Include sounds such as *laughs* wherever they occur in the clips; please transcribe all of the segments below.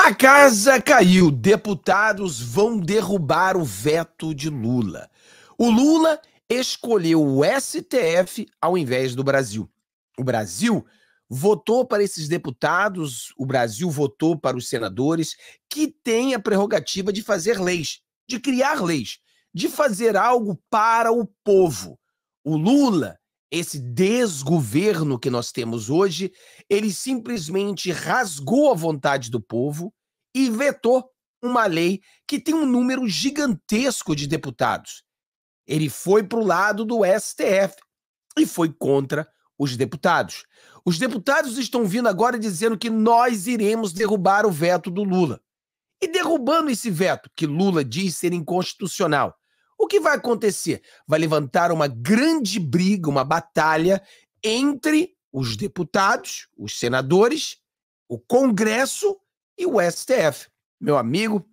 A casa caiu. Deputados vão derrubar o veto de Lula. O Lula escolheu o STF ao invés do Brasil. O Brasil votou para esses deputados, o Brasil votou para os senadores, que têm a prerrogativa de fazer leis, de criar leis, de fazer algo para o povo. O Lula esse desgoverno que nós temos hoje, ele simplesmente rasgou a vontade do povo e vetou uma lei que tem um número gigantesco de deputados. Ele foi para o lado do STF e foi contra os deputados. Os deputados estão vindo agora dizendo que nós iremos derrubar o veto do Lula. E derrubando esse veto, que Lula diz ser inconstitucional, que vai acontecer? Vai levantar uma grande briga, uma batalha entre os deputados, os senadores, o Congresso e o STF. Meu amigo,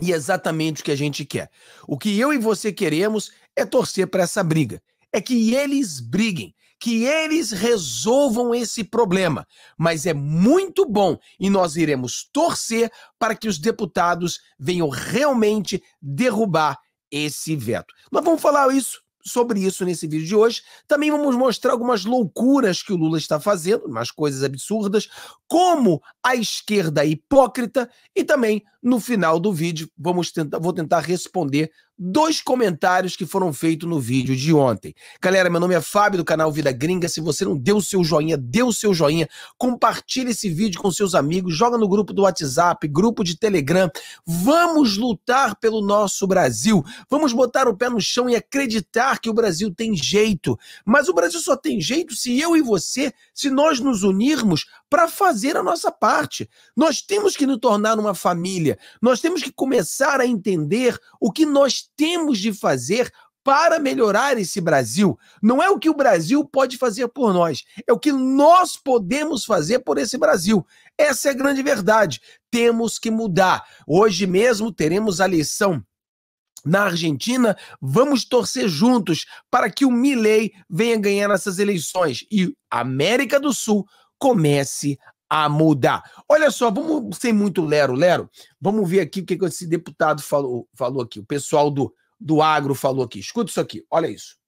e é exatamente o que a gente quer. O que eu e você queremos é torcer para essa briga. É que eles briguem, que eles resolvam esse problema. Mas é muito bom e nós iremos torcer para que os deputados venham realmente derrubar esse veto. Mas vamos falar isso sobre isso nesse vídeo de hoje. Também vamos mostrar algumas loucuras que o Lula está fazendo, umas coisas absurdas, como a esquerda é hipócrita e também no final do vídeo vamos tentar, vou tentar responder dois comentários que foram feitos no vídeo de ontem. Galera, meu nome é Fábio do canal Vida Gringa. Se você não deu o seu joinha, deu o seu joinha, Compartilhe esse vídeo com seus amigos, joga no grupo do WhatsApp, grupo de Telegram. Vamos lutar pelo nosso Brasil. Vamos botar o pé no chão e acreditar que o Brasil tem jeito. Mas o Brasil só tem jeito se eu e você, se nós nos unirmos para fazer a nossa parte. Nós temos que nos tornar uma família, nós temos que começar a entender o que nós temos de fazer para melhorar esse Brasil. Não é o que o Brasil pode fazer por nós, é o que nós podemos fazer por esse Brasil. Essa é a grande verdade. Temos que mudar. Hoje mesmo teremos a lição na Argentina, vamos torcer juntos para que o Milei venha ganhar essas eleições e América do Sul comece a mudar. Olha só, vamos sem muito lero, lero. Vamos ver aqui o que esse deputado falou, falou aqui. O pessoal do, do agro falou aqui. Escuta isso aqui. Olha isso.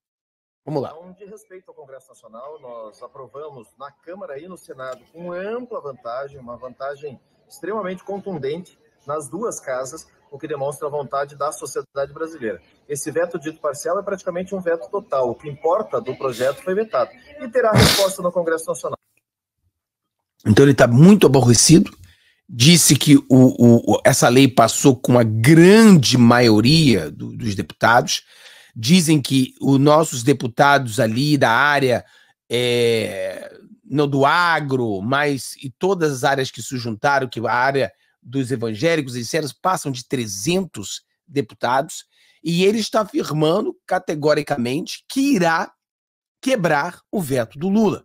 Vamos lá. Então, de respeito ao Congresso Nacional, nós aprovamos na Câmara e no Senado com ampla vantagem, uma vantagem extremamente contundente nas duas casas, o que demonstra a vontade da sociedade brasileira. Esse veto dito parcial é praticamente um veto total. O que importa do projeto foi vetado e terá resposta no Congresso Nacional. Então ele está muito aborrecido. Disse que o, o, essa lei passou com a grande maioria do, dos deputados. Dizem que os nossos deputados ali da área é, não do agro, mas e todas as áreas que se juntaram, que a área dos evangélicos e sérios passam de 300 deputados, e ele está afirmando categoricamente que irá quebrar o veto do Lula.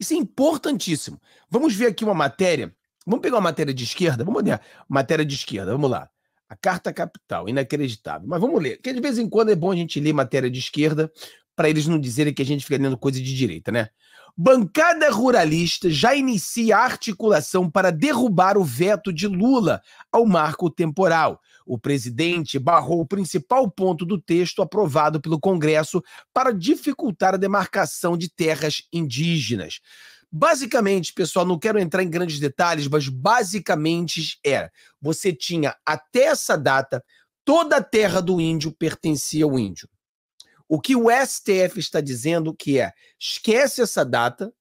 Isso é importantíssimo. Vamos ver aqui uma matéria. Vamos pegar uma matéria de esquerda? Vamos olhar. Matéria de esquerda, vamos lá. A Carta Capital, inacreditável. Mas vamos ler, porque de vez em quando é bom a gente ler matéria de esquerda para eles não dizerem que a gente fica lendo coisa de direita, né? Bancada ruralista já inicia a articulação para derrubar o veto de Lula ao marco temporal. O presidente barrou o principal ponto do texto aprovado pelo Congresso para dificultar a demarcação de terras indígenas. Basicamente, pessoal, não quero entrar em grandes detalhes, mas basicamente era: é, você tinha até essa data, toda a terra do índio pertencia ao índio. O que o STF está dizendo que é: esquece essa data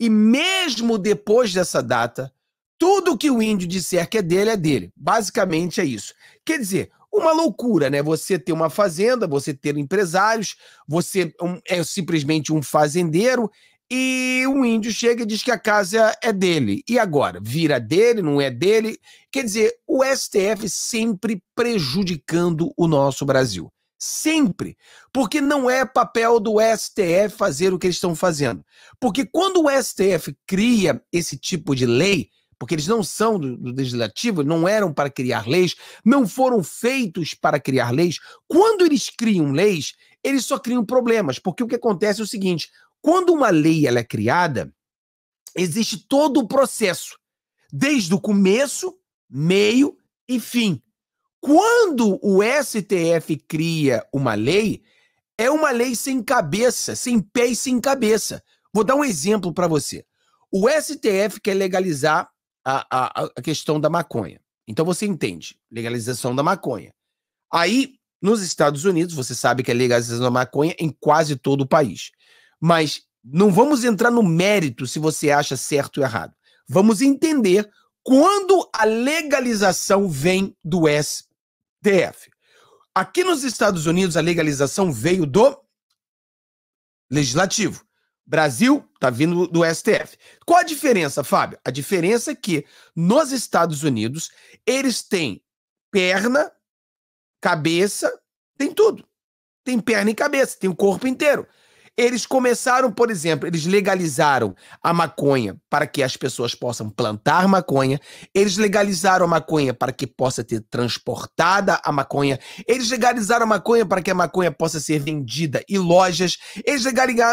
e mesmo depois dessa data, tudo que o índio disser que é dele é dele. Basicamente é isso. Quer dizer, uma loucura, né? Você ter uma fazenda, você ter empresários, você é simplesmente um fazendeiro e o um índio chega e diz que a casa é dele. E agora? Vira dele, não é dele? Quer dizer, o STF sempre prejudicando o nosso Brasil. Sempre. Porque não é papel do STF fazer o que eles estão fazendo. Porque quando o STF cria esse tipo de lei, porque eles não são do, do, legislativo, não eram para criar leis, não foram feitos para criar leis. Quando eles criam leis, eles só criam problemas, porque o que acontece é o seguinte: quando uma lei ela é criada, existe todo o processo, desde o começo, meio e fim. Quando o STF cria uma lei, é uma lei sem cabeça, sem pé e sem cabeça. Vou dar um exemplo para você. O STF quer legalizar a, a, a questão da maconha. Então você entende, legalização da maconha. Aí, nos Estados Unidos, você sabe que é legalização da maconha em quase todo o país. Mas não vamos entrar no mérito se você acha certo ou errado. Vamos entender quando a legalização vem do STF. TF. Aqui nos Estados Unidos, a legalização veio do Legislativo. Brasil está vindo do STF. Qual a diferença, Fábio? A diferença é que nos Estados Unidos eles têm perna, cabeça, tem tudo. Tem perna e cabeça, tem o corpo inteiro. Eles começaram, por exemplo, eles legalizaram a maconha para que as pessoas possam plantar maconha, eles legalizaram a maconha para que possa ter transportada a maconha, eles legalizaram a maconha para que a maconha possa ser vendida em lojas, eles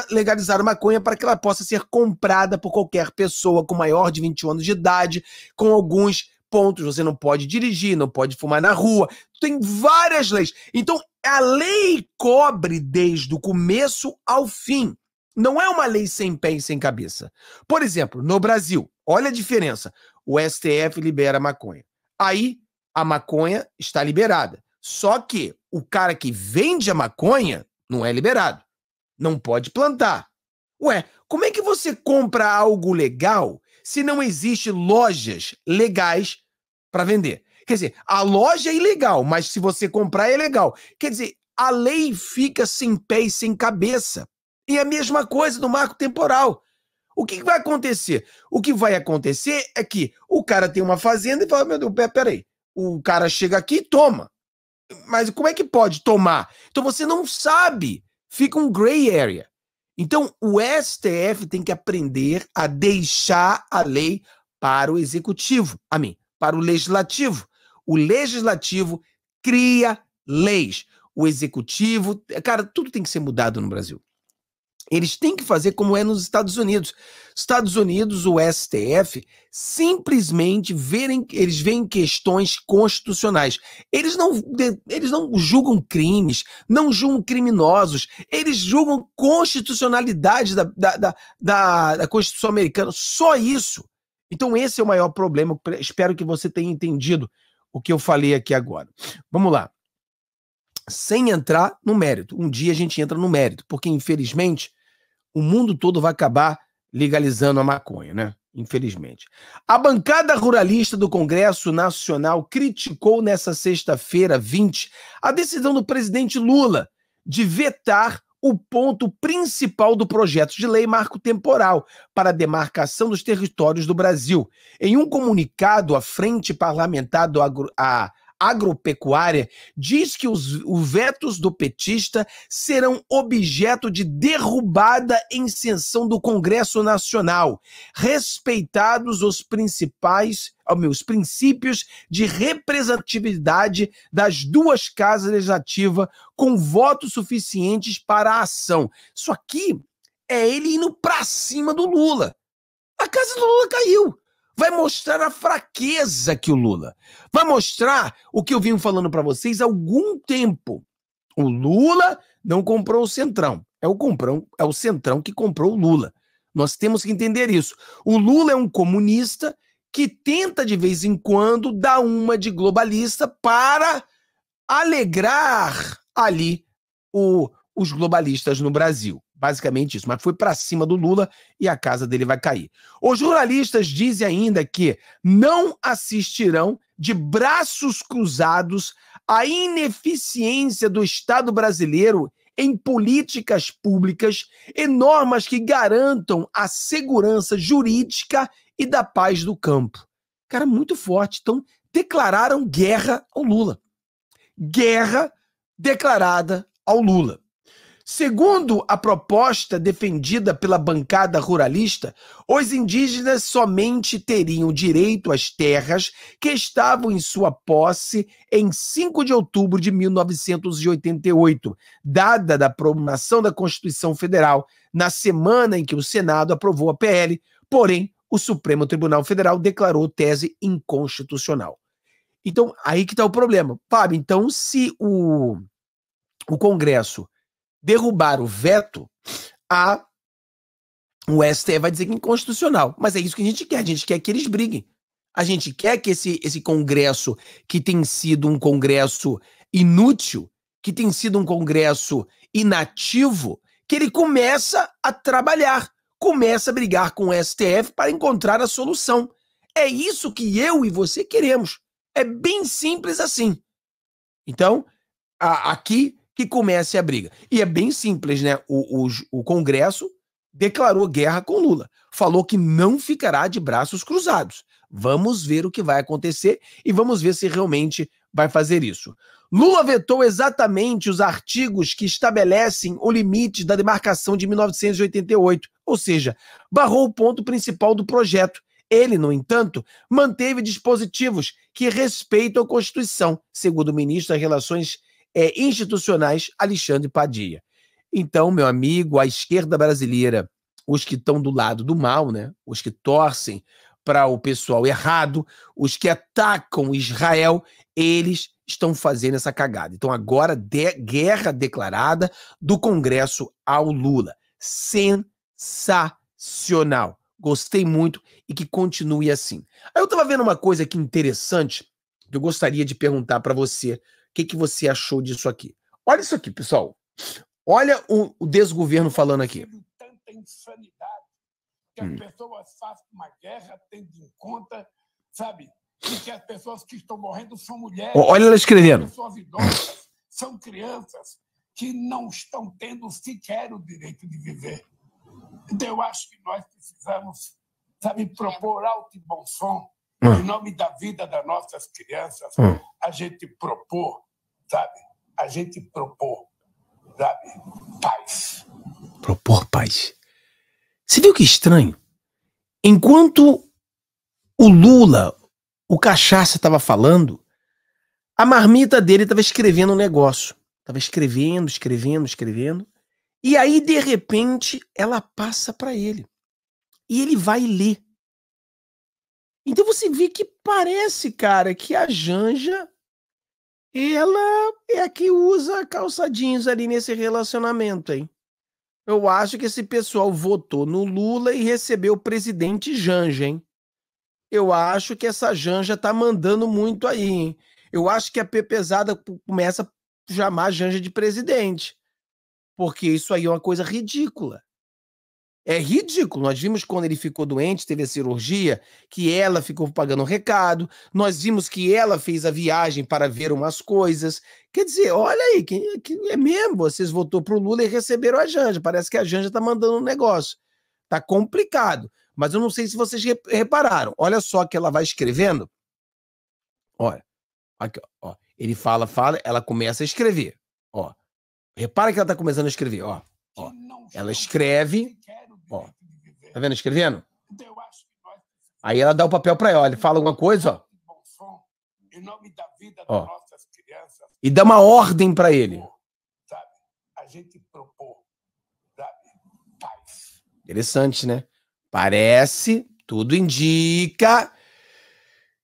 legalizaram a maconha para que ela possa ser comprada por qualquer pessoa com maior de 21 anos de idade, com alguns pontos, você não pode dirigir, não pode fumar na rua tem várias leis. Então, a lei cobre desde o começo ao fim. Não é uma lei sem pé e sem cabeça. Por exemplo, no Brasil, olha a diferença. O STF libera a maconha. Aí, a maconha está liberada. Só que o cara que vende a maconha não é liberado. Não pode plantar. Ué, como é que você compra algo legal se não existe lojas legais para vender? Quer dizer, a loja é ilegal, mas se você comprar é legal. Quer dizer, a lei fica sem pé e sem cabeça. E é a mesma coisa do marco temporal. O que vai acontecer? O que vai acontecer é que o cara tem uma fazenda e fala: Meu Deus, peraí. O cara chega aqui e toma. Mas como é que pode tomar? Então você não sabe. Fica um gray area. Então o STF tem que aprender a deixar a lei para o executivo, a mim, para o legislativo. O legislativo cria leis. O executivo. Cara, tudo tem que ser mudado no Brasil. Eles têm que fazer como é nos Estados Unidos. Estados Unidos, o STF, simplesmente verem, eles veem questões constitucionais. Eles não, eles não julgam crimes, não julgam criminosos, eles julgam constitucionalidade da, da, da, da, da Constituição americana. Só isso. Então, esse é o maior problema. Espero que você tenha entendido o que eu falei aqui agora. Vamos lá. Sem entrar no mérito. Um dia a gente entra no mérito, porque infelizmente o mundo todo vai acabar legalizando a maconha, né? Infelizmente. A bancada ruralista do Congresso Nacional criticou nessa sexta-feira, 20, a decisão do presidente Lula de vetar o ponto principal do projeto de lei marco temporal para a demarcação dos territórios do Brasil. Em um comunicado à Frente Parlamentar do Agro, a agropecuária diz que os, os vetos do petista serão objeto de derrubada em sessão do Congresso Nacional, respeitados os principais ao meus princípios de representatividade das duas casas legislativas com votos suficientes para a ação. Isso aqui é ele indo para cima do Lula. A casa do Lula caiu. Vai mostrar a fraqueza que o Lula. Vai mostrar o que eu vim falando para vocês há algum tempo. O Lula não comprou o Centrão. É o, comprão, é o Centrão que comprou o Lula. Nós temos que entender isso. O Lula é um comunista que tenta de vez em quando dar uma de globalista para alegrar ali o, os globalistas no Brasil. Basicamente isso. Mas foi para cima do Lula e a casa dele vai cair. Os jornalistas dizem ainda que não assistirão de braços cruzados à ineficiência do Estado brasileiro em políticas públicas e normas que garantam a segurança jurídica e da paz do campo. Cara, muito forte. Então, declararam guerra ao Lula. Guerra declarada ao Lula. Segundo a proposta defendida pela bancada ruralista, os indígenas somente teriam direito às terras que estavam em sua posse em 5 de outubro de 1988, dada da promulgação da Constituição Federal, na semana em que o Senado aprovou a PL, porém o Supremo Tribunal Federal declarou tese inconstitucional. Então, aí que está o problema. Fábio, então se o, o Congresso derrubar o veto, a o STF vai dizer que é inconstitucional. Mas é isso que a gente quer. A gente quer que eles briguem. A gente quer que esse, esse Congresso, que tem sido um Congresso inútil, que tem sido um Congresso inativo, que ele começa a trabalhar, começa a brigar com o STF para encontrar a solução. É isso que eu e você queremos. É bem simples assim. Então, a, aqui que comece a briga. E é bem simples, né? O, o, o Congresso declarou guerra com Lula, falou que não ficará de braços cruzados. Vamos ver o que vai acontecer e vamos ver se realmente vai fazer isso. Lula vetou exatamente os artigos que estabelecem o limite da demarcação de 1988, ou seja, barrou o ponto principal do projeto. Ele, no entanto, manteve dispositivos que respeitam a Constituição, segundo o ministro das Relações é, institucionais Alexandre Padilha. Então, meu amigo, a esquerda brasileira, os que estão do lado do mal, né? os que torcem para o pessoal errado, os que atacam Israel, eles estão fazendo essa cagada. Então, agora, de guerra declarada do Congresso ao Lula. Sensacional. Gostei muito e que continue assim. Aí eu estava vendo uma coisa aqui interessante que eu gostaria de perguntar para você, que, que você achou disso aqui? Olha isso aqui, pessoal. Olha o, o desgoverno falando aqui. Tanta insanidade que as hum. pessoas fazem uma guerra, tendo em conta, sabe, que as pessoas que estão morrendo são mulheres. Olha ela escrevendo. idosas, são crianças que não estão tendo sequer o direito de viver. Então, eu acho que nós precisamos, sabe, propor alto e bom som, hum. em nome da vida das nossas crianças, hum. a gente propor sabe? A gente propor, sabe? Paz. Propor paz. Você viu que estranho? Enquanto o Lula, o cachaça estava falando, a marmita dele estava escrevendo um negócio. Estava escrevendo, escrevendo, escrevendo. E aí, de repente, ela passa para ele. E ele vai ler. Então você vê que parece, cara, que a Janja ela é a que usa calça jeans ali nesse relacionamento, hein? Eu acho que esse pessoal votou no Lula e recebeu o presidente Janja, hein? Eu acho que essa Janja tá mandando muito aí, hein? Eu acho que a Pepezada começa a chamar a Janja de presidente. Porque isso aí é uma coisa ridícula. É ridículo. Nós vimos quando ele ficou doente, teve a cirurgia, que ela ficou pagando o recado. Nós vimos que ela fez a viagem para ver umas coisas. Quer dizer, olha aí, quem é mesmo. Vocês votou para o Lula e receberam a Janja. Parece que a Janja está mandando um negócio. Tá complicado. Mas eu não sei se vocês repararam. Olha só que ela vai escrevendo. Olha, aqui, ó. Ele fala, fala, ela começa a escrever. Ó, repara que ela está começando a escrever. Ó, ó. Ela escreve. Ó. Tá vendo escrevendo? Então, Aí ela dá o papel para ela, ele fala alguma coisa, ó. ó. E dá uma ordem para ele. Interessante, né? Parece, tudo indica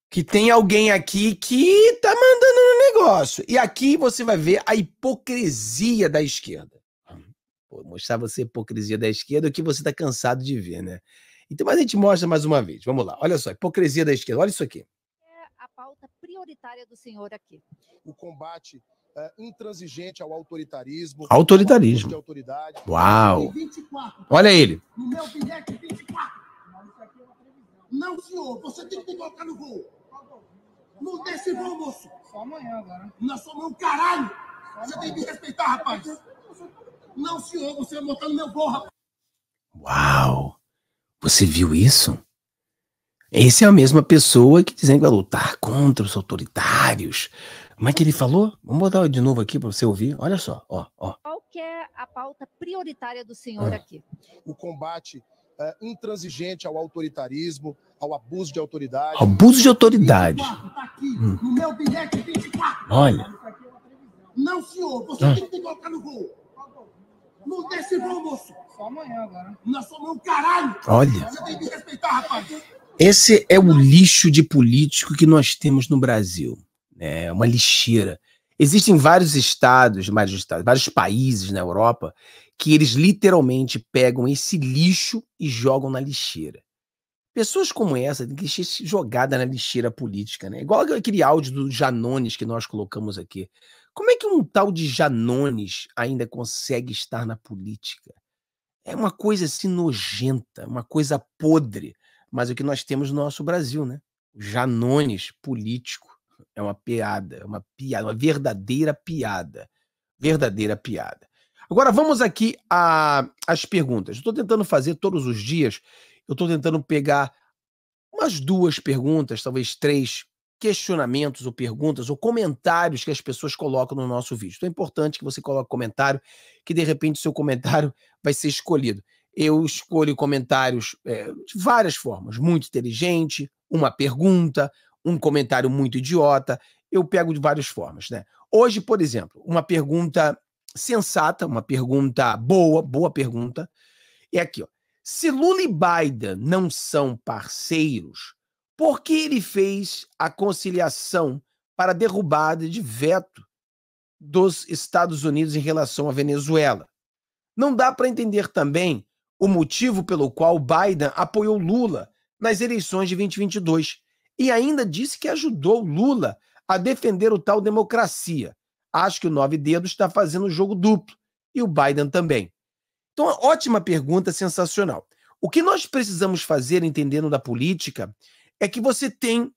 que tem alguém aqui que tá mandando no negócio. E aqui você vai ver a hipocrisia da esquerda você a hipocrisia da esquerda que você está cansado de ver, né? Então, mas a gente mostra mais uma vez. Vamos lá, olha só, hipocrisia da esquerda, olha isso aqui. É a pauta prioritária do senhor aqui. O combate é, intransigente ao autoritarismo. Autoritarismo. Autoridade. Uau! 24, olha ele. No meu 24. É Não, senhor, você tem que colocar no voo. Não desce voo, moço. Só amanhã agora. Não, sua mão, caralho. Você tem que respeitar, rapaz. Não, senhor, você vai é botar no meu voo, rapaz. Uau! Você viu isso? Essa é a mesma pessoa que dizendo que vai lutar contra os autoritários. Como é que ele falou? Vamos botar de novo aqui para você ouvir. Olha só, ó, ó. Qual que é a pauta prioritária do senhor ah. aqui? O combate é, intransigente ao autoritarismo, ao abuso de autoridade. abuso de autoridade. tá aqui, hum. no meu 24. Olha. Não, senhor, você ah. tem que colocar no voo. Não desce moço. Só amanhã agora. caralho. Olha. Você tem que respeitar, rapaz. Esse é o lixo de político que nós temos no Brasil. Né? É uma lixeira. Existem vários estados, vários estados, vários países na Europa que eles literalmente pegam esse lixo e jogam na lixeira. Pessoas como essa têm que ser jogada na lixeira política, né? Igual aquele áudio do Janones que nós colocamos aqui. Como é que um tal de Janones ainda consegue estar na política? É uma coisa assim nojenta, uma coisa podre. Mas é o que nós temos no nosso Brasil, né? Janones político é uma piada, é uma piada, uma verdadeira piada. Verdadeira piada. Agora vamos aqui às perguntas. Estou tentando fazer todos os dias, eu estou tentando pegar umas duas perguntas, talvez três questionamentos ou perguntas ou comentários que as pessoas colocam no nosso vídeo. Então é importante que você coloque comentário, que de repente o seu comentário *laughs* vai ser escolhido. Eu escolho comentários é, de várias formas, muito inteligente, uma pergunta, um comentário muito idiota. Eu pego de várias formas, né? Hoje, por exemplo, uma pergunta sensata, uma pergunta boa, boa pergunta, é aqui, ó. Se Lula e Biden não são parceiros, por que ele fez a conciliação para a derrubada de veto dos Estados Unidos em relação à Venezuela? Não dá para entender também o motivo pelo qual Biden apoiou Lula nas eleições de 2022 e ainda disse que ajudou Lula a defender o tal democracia. Acho que o Nove Dedos está fazendo jogo duplo e o Biden também. Então, ótima pergunta, sensacional. O que nós precisamos fazer entendendo da política é que você tem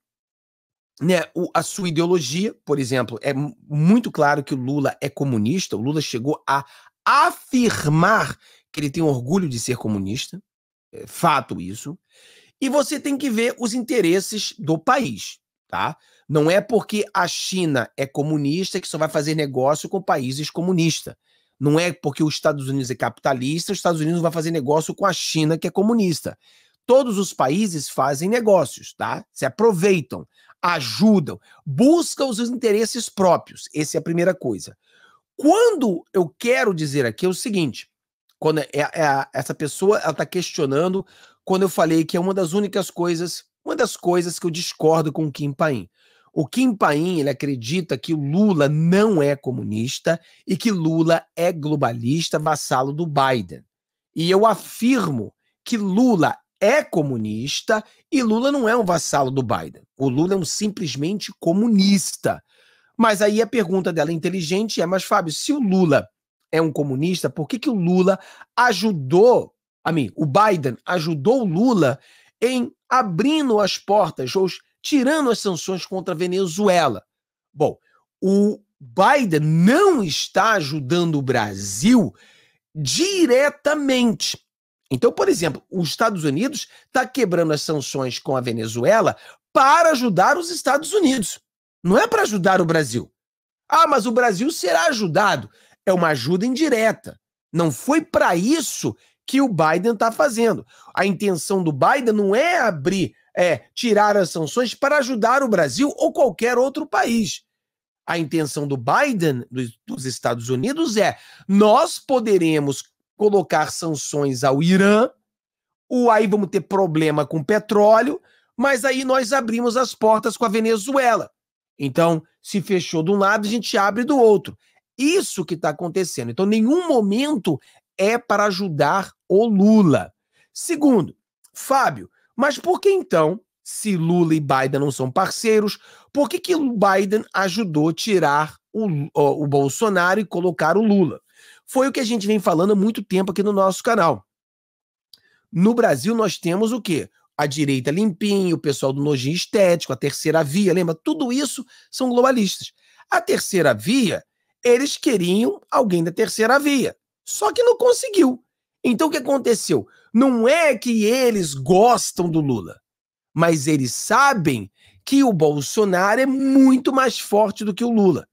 né, o, a sua ideologia, por exemplo, é muito claro que o Lula é comunista, o Lula chegou a afirmar que ele tem orgulho de ser comunista, é fato isso, e você tem que ver os interesses do país, tá? Não é porque a China é comunista que só vai fazer negócio com países comunistas. Não é porque os Estados Unidos é capitalista, os Estados Unidos vai fazer negócio com a China que é comunista. Todos os países fazem negócios, tá? Se aproveitam, ajudam, buscam os interesses próprios. Essa é a primeira coisa. Quando eu quero dizer aqui é o seguinte: quando é, é, essa pessoa ela está questionando quando eu falei que é uma das únicas coisas, uma das coisas que eu discordo com o Kim Paim. O Kim Paim ele acredita que Lula não é comunista e que Lula é globalista, vassalo do Biden. E eu afirmo que Lula é comunista e Lula não é um vassalo do Biden. O Lula é um simplesmente comunista. Mas aí a pergunta dela é inteligente é: mas Fábio, se o Lula é um comunista, por que, que o Lula ajudou, a mim, o Biden ajudou o Lula em abrindo as portas ou tirando as sanções contra a Venezuela? Bom, o Biden não está ajudando o Brasil diretamente. Então, por exemplo, os Estados Unidos está quebrando as sanções com a Venezuela para ajudar os Estados Unidos. Não é para ajudar o Brasil. Ah, mas o Brasil será ajudado. É uma ajuda indireta. Não foi para isso que o Biden está fazendo. A intenção do Biden não é abrir, é tirar as sanções para ajudar o Brasil ou qualquer outro país. A intenção do Biden, dos, dos Estados Unidos, é nós poderemos colocar sanções ao Irã, o aí vamos ter problema com petróleo, mas aí nós abrimos as portas com a Venezuela. Então, se fechou de um lado, a gente abre do outro. Isso que está acontecendo. Então, nenhum momento é para ajudar o Lula. Segundo, Fábio, mas por que então, se Lula e Biden não são parceiros, por que, que Biden ajudou tirar o, o, o Bolsonaro e colocar o Lula? foi o que a gente vem falando há muito tempo aqui no nosso canal. No Brasil, nós temos o quê? A direita limpinha, o pessoal do nojinho estético, a terceira via, lembra? Tudo isso são globalistas. A terceira via, eles queriam alguém da terceira via, só que não conseguiu. Então o que aconteceu? Não é que eles gostam do Lula, mas eles sabem que o Bolsonaro é muito mais forte do que o Lula.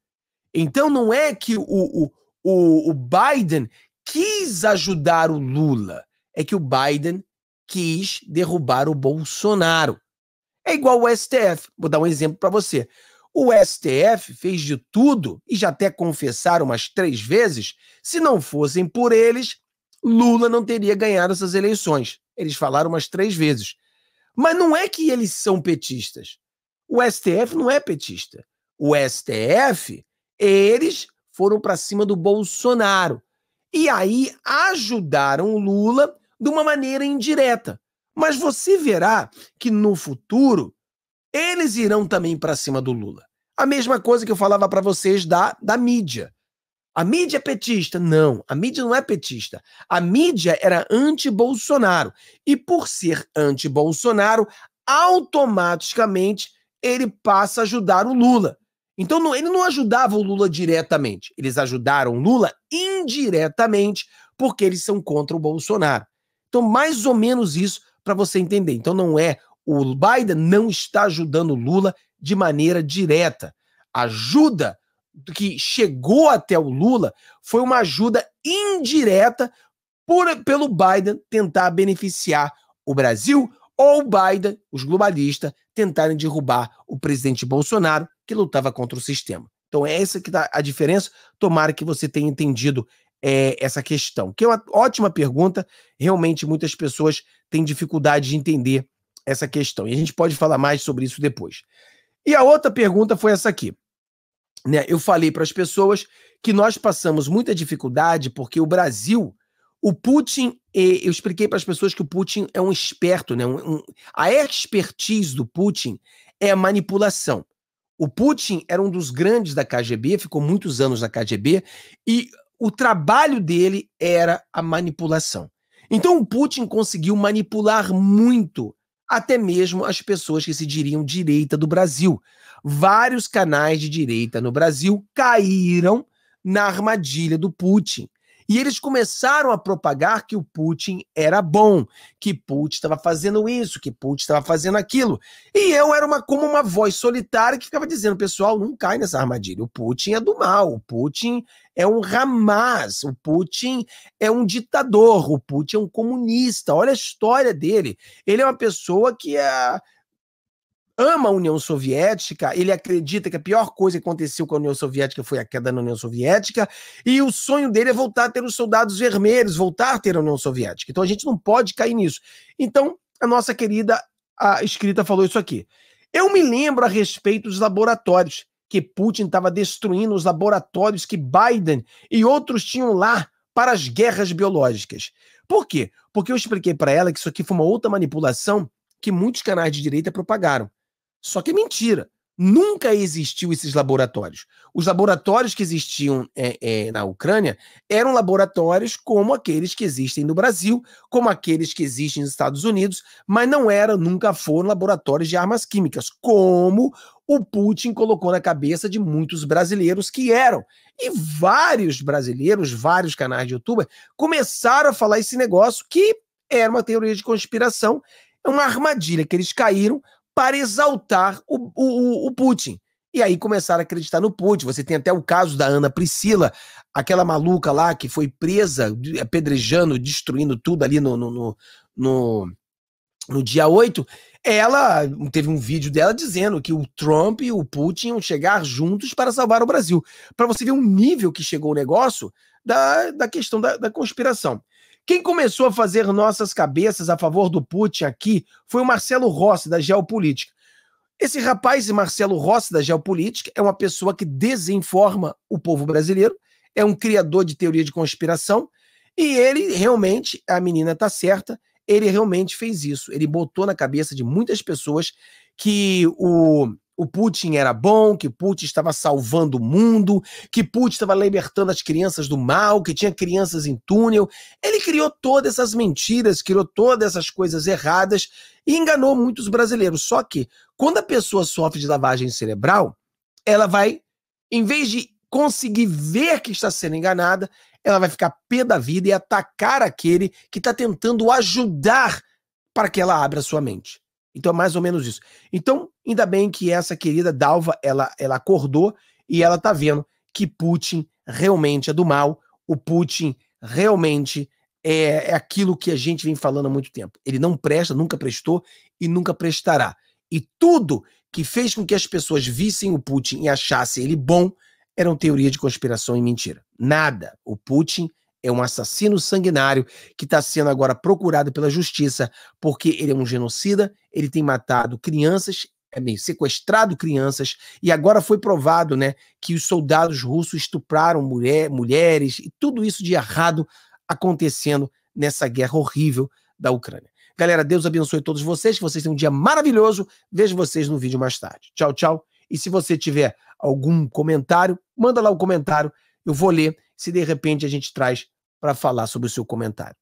Então não é que o, o, o, o Biden quis ajudar o Lula. É que o Biden quis derrubar o Bolsonaro. É igual o STF. Vou dar um exemplo para você. O STF fez de tudo e já até confessaram umas três vezes. Se não fossem por eles, Lula não teria ganhado essas eleições. Eles falaram umas três vezes. Mas não é que eles são petistas. O STF não é petista. O STF, eles foram para cima do Bolsonaro. E aí ajudaram o Lula de uma maneira indireta. Mas você verá que no futuro eles irão também para cima do Lula. A mesma coisa que eu falava para vocês da, da mídia. A mídia é petista? Não, a mídia não é petista. A mídia era anti-Bolsonaro. E por ser anti-Bolsonaro, automaticamente ele passa a ajudar o Lula. Então não, ele não ajudava o Lula diretamente. Eles ajudaram Lula indiretamente porque eles são contra o Bolsonaro. Então mais ou menos isso para você entender. Então não é o Biden não está ajudando Lula de maneira direta. Ajuda que chegou até o Lula foi uma ajuda indireta por, pelo Biden tentar beneficiar o Brasil ou o Biden, os globalistas, tentarem derrubar o presidente Bolsonaro, que lutava contra o sistema. Então, é essa que dá a diferença. Tomara que você tenha entendido é, essa questão, que é uma ótima pergunta. Realmente, muitas pessoas têm dificuldade de entender essa questão. E a gente pode falar mais sobre isso depois. E a outra pergunta foi essa aqui. Né? Eu falei para as pessoas que nós passamos muita dificuldade porque o Brasil, o Putin, eu expliquei para as pessoas que o Putin é um esperto, né? Um, um, a expertise do Putin é a manipulação. O Putin era um dos grandes da KGB, ficou muitos anos na KGB, e o trabalho dele era a manipulação. Então o Putin conseguiu manipular muito, até mesmo as pessoas que se diriam direita do Brasil. Vários canais de direita no Brasil caíram na armadilha do Putin. E eles começaram a propagar que o Putin era bom, que Putin estava fazendo isso, que Putin estava fazendo aquilo. E eu era uma, como uma voz solitária que ficava dizendo, pessoal, não cai nessa armadilha. O Putin é do mal, o Putin é um Hamas, o Putin é um ditador, o Putin é um comunista. Olha a história dele. Ele é uma pessoa que é ama a União Soviética, ele acredita que a pior coisa que aconteceu com a União Soviética foi a queda da União Soviética, e o sonho dele é voltar a ter os soldados vermelhos, voltar a ter a União Soviética. Então a gente não pode cair nisso. Então, a nossa querida a escrita falou isso aqui. Eu me lembro a respeito dos laboratórios, que Putin estava destruindo os laboratórios que Biden e outros tinham lá para as guerras biológicas. Por quê? Porque eu expliquei para ela que isso aqui foi uma outra manipulação que muitos canais de direita propagaram. Só que é mentira. Nunca existiu esses laboratórios. Os laboratórios que existiam é, é, na Ucrânia eram laboratórios como aqueles que existem no Brasil, como aqueles que existem nos Estados Unidos, mas não eram, nunca foram laboratórios de armas químicas, como o Putin colocou na cabeça de muitos brasileiros que eram. E vários brasileiros, vários canais de YouTube começaram a falar esse negócio que era uma teoria de conspiração, é uma armadilha que eles caíram para exaltar o, o, o Putin. E aí começaram a acreditar no Putin. Você tem até o caso da Ana Priscila, aquela maluca lá que foi presa, apedrejando, destruindo tudo ali no, no, no, no, no dia 8. Ela teve um vídeo dela dizendo que o Trump e o Putin iam chegar juntos para salvar o Brasil. Para você ver o nível que chegou o negócio da, da questão da, da conspiração. Quem começou a fazer nossas cabeças a favor do Putin aqui foi o Marcelo Rossi, da Geopolítica. Esse rapaz, Marcelo Rossi, da Geopolítica, é uma pessoa que desinforma o povo brasileiro, é um criador de teoria de conspiração, e ele realmente, a menina está certa, ele realmente fez isso. Ele botou na cabeça de muitas pessoas que o o Putin era bom, que Putin estava salvando o mundo, que Putin estava libertando as crianças do mal, que tinha crianças em túnel. Ele criou todas essas mentiras, criou todas essas coisas erradas e enganou muitos brasileiros. Só que quando a pessoa sofre de lavagem cerebral, ela vai, em vez de conseguir ver que está sendo enganada, ela vai ficar pé da vida e atacar aquele que está tentando ajudar para que ela abra sua mente. Então é mais ou menos isso. Então, ainda bem que essa querida Dalva, ela, ela acordou e ela tá vendo que Putin realmente é do mal, o Putin realmente é, é aquilo que a gente vem falando há muito tempo. Ele não presta, nunca prestou e nunca prestará. E tudo que fez com que as pessoas vissem o Putin e achassem ele bom eram teoria de conspiração e mentira. Nada. O Putin é um assassino sanguinário que está sendo agora procurado pela justiça porque ele é um genocida, ele tem matado crianças, é meio sequestrado crianças e agora foi provado, né, que os soldados russos estupraram mulher, mulheres e tudo isso de errado acontecendo nessa guerra horrível da Ucrânia. Galera, Deus abençoe todos vocês, que vocês tenham um dia maravilhoso. Vejo vocês no vídeo mais tarde. Tchau, tchau. E se você tiver algum comentário, manda lá o um comentário, eu vou ler se de repente a gente traz para falar sobre o seu comentário.